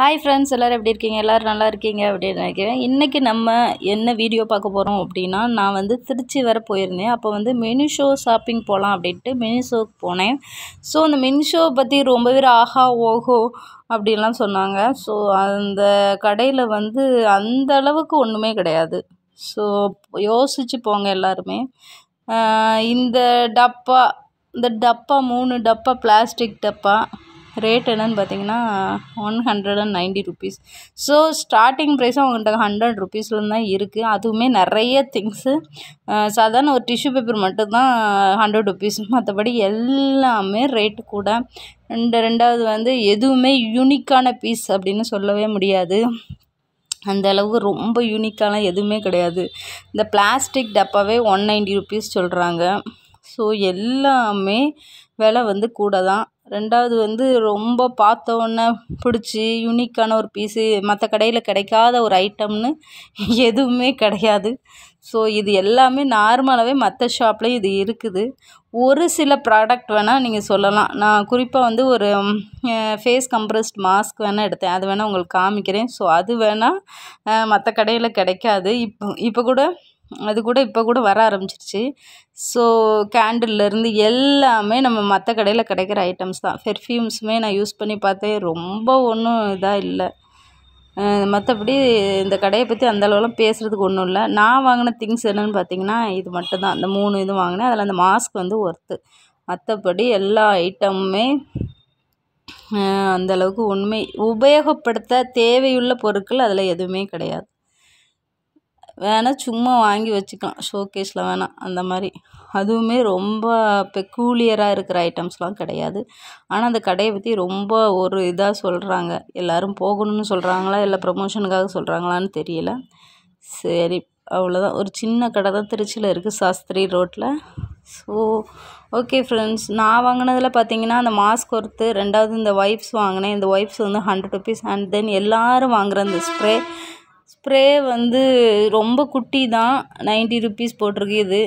hi friends எல்லோரும் எப்படி இருக்கீங்க எல்லோரும் நல்லா இருக்கீங்க அப்படின்னு நினைக்கிறேன் இன்றைக்கி நம்ம என்ன வீடியோ பார்க்க போகிறோம் அப்படின்னா நான் வந்து திருச்சி வர போயிருந்தேன் அப்போ வந்து மினி ஷோ ஷாப்பிங் போகலாம் அப்படின்ட்டு மினி ஷோக்கு போனேன் ஸோ அந்த மினி ஷோ பற்றி ரொம்ப பேர் ஆஹா ஓஹோ அப்படின்லாம் சொன்னாங்க ஸோ அந்த கடையில் வந்து அந்த அளவுக்கு ஒன்றுமே கிடையாது ஸோ யோசிச்சு போங்க எல்லாருமே இந்த டப்பா இந்த டப்பா மூணு டப்பா பிளாஸ்டிக் டப்பா ரேட் என்னன்னு பார்த்தீங்கன்னா one hundred and ninety rupees so starting ப்ரைஸும் அவங்கள்ட்ட ஹண்ட்ரட் ருபீஸ்லேருந்து தான் இருக்குது அதுவுமே நிறைய திங்ஸு சாதாரண ஒரு டிஷ்யூ பேப்பர் மட்டும்தான் ஹண்ட்ரட் ருபீஸ் மற்றபடி எல்லாமே ரேட்டு கூட ரெண்டு ரெண்டாவது வந்து எதுவுமே யூனிக்கான பீஸ் அப்படின்னு சொல்லவே முடியாது அந்த அளவு ரொம்ப யூனிக்கான எதுவுமே கிடையாது இந்த பிளாஸ்டிக் டப்பாவே ஒன் நைன்டி ருபீஸ் சொல்கிறாங்க ஸோ எல்லாமே விலை வந்து கூட தான் ரெண்டாவது வந்து ரொம்ப பார்த்தவொன்னே பிடிச்சி யுனிக்கான ஒரு பீஸு மற்ற கடையில் கிடைக்காத ஒரு ஐட்டம்னு எதுவுமே கிடையாது ஸோ இது எல்லாமே நார்மலாகவே மற்ற ஷாப்லேயும் இது இருக்குது ஒரு சில ப்ராடக்ட் வேணால் நீங்கள் சொல்லலாம் நான் குறிப்பாக வந்து ஒரு ஃபேஸ் கம்ப்ரஸ்ட் மாஸ்க் வேணால் எடுத்தேன் அது வேணால் உங்களுக்கு காமிக்கிறேன் ஸோ அது வேணால் மற்ற கடையில் கிடைக்காது இப்போ இப்போ கூட அது கூட இப்போ கூட வர ஆரம்பிச்சிருச்சு ஸோ கேண்டில்லேருந்து எல்லாமே நம்ம மற்ற கடையில் கிடைக்கிற ஐட்டம்ஸ் தான் பெர்ஃப்யூம்ஸுமே நான் யூஸ் பண்ணி பார்த்தேன் ரொம்ப ஒன்றும் இதாக இல்லை மற்றபடி இந்த கடையை பற்றி அந்தளவுலாம் பேசுகிறதுக்கு ஒன்றும் இல்லை நான் வாங்கின திங்ஸ் என்னென்னு பார்த்தீங்கன்னா இது மட்டும்தான் அந்த மூணு இது வாங்கினேன் அதில் அந்த மாஸ்க் வந்து ஒர்த்து மற்றபடி எல்லா ஐட்டமுமே அந்தளவுக்கு உண்மை உபயோகப்படுத்த தேவையுள்ள பொருட்கள் அதில் எதுவுமே கிடையாது வேணால் சும்மா வாங்கி வச்சுக்கலாம் ஷோகேஸில் வேணால் அந்த மாதிரி அதுவுமே ரொம்ப பெக்கூலியராக இருக்கிற ஐட்டம்ஸ்லாம் கிடையாது ஆனால் அந்த கடையை பற்றி ரொம்ப ஒரு இதாக சொல்கிறாங்க எல்லோரும் போகணும்னு சொல்கிறாங்களா இல்லை ப்ரமோஷனுக்காக சொல்கிறாங்களான்னு தெரியல சரி அவ்வளோதான் ஒரு சின்ன கடை தான் திருச்சியில் இருக்குது சாஸ்திரி ரோட்டில் ஸோ ஓகே ஃப்ரெண்ட்ஸ் நான் வாங்கினதில் பார்த்தீங்கன்னா அந்த மாஸ்க் ஒருத்து ரெண்டாவது இந்த ஒய்ஃப்ஸ் வாங்கினேன் இந்த ஒய்ஃப்ஸ் வந்து ஹண்ட்ரட் ருபீஸ் அண்ட் தென் எல்லோரும் வாங்குகிற அந்த ஸ்ப்ரே ஸ்ப்ரே வந்து ரொம்ப குட்டி தான் நைன்ட்டி ருப்பீஸ் போட்டிருக்கு இது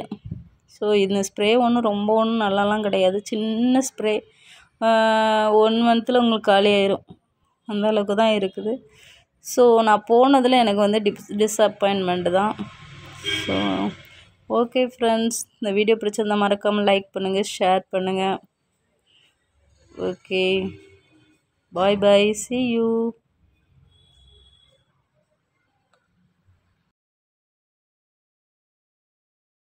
ஸோ இந்த ஸ்ப்ரே ஒன்றும் ரொம்ப ஒன்றும் நல்லாலாம் கிடையாது சின்ன ஸ்ப்ரே ஒன் மந்த்தில் உங்களுக்கு காலி ஆயிரும் அந்த அளவுக்கு தான் இருக்குது ஸோ நான் போனதில் எனக்கு வந்து டிப் டிஸப்பாயின்மெண்ட்டு தான் ஸோ ஓகே ஃப்ரெண்ட்ஸ் இந்த வீடியோ பிடிச்சிருந்தால் மறக்காமல் லைக் பண்ணுங்கள் ஷேர் பண்ணுங்கள் okay bye bye see you